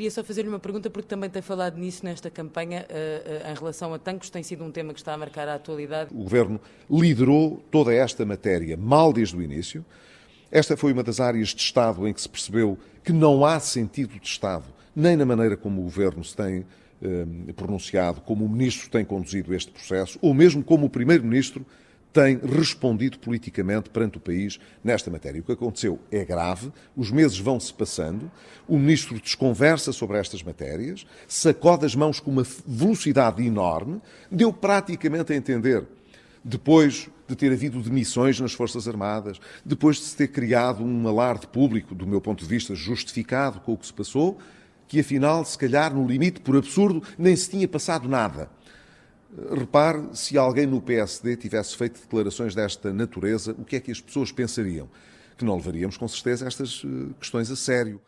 queria só fazer-lhe uma pergunta, porque também tem falado nisso nesta campanha, eh, eh, em relação a tanques, tem sido um tema que está a marcar a atualidade. O Governo liderou toda esta matéria mal desde o início. Esta foi uma das áreas de Estado em que se percebeu que não há sentido de Estado, nem na maneira como o Governo se tem eh, pronunciado, como o Ministro tem conduzido este processo, ou mesmo como o Primeiro-Ministro tem respondido politicamente perante o país nesta matéria. O que aconteceu é grave, os meses vão-se passando, o ministro desconversa sobre estas matérias, sacode as mãos com uma velocidade enorme, deu praticamente a entender, depois de ter havido demissões nas Forças Armadas, depois de se ter criado um alarde público, do meu ponto de vista, justificado com o que se passou, que afinal, se calhar, no limite, por absurdo, nem se tinha passado nada Repare, se alguém no PSD tivesse feito declarações desta natureza, o que é que as pessoas pensariam? Que não levaríamos, com certeza, estas eh, questões a sério.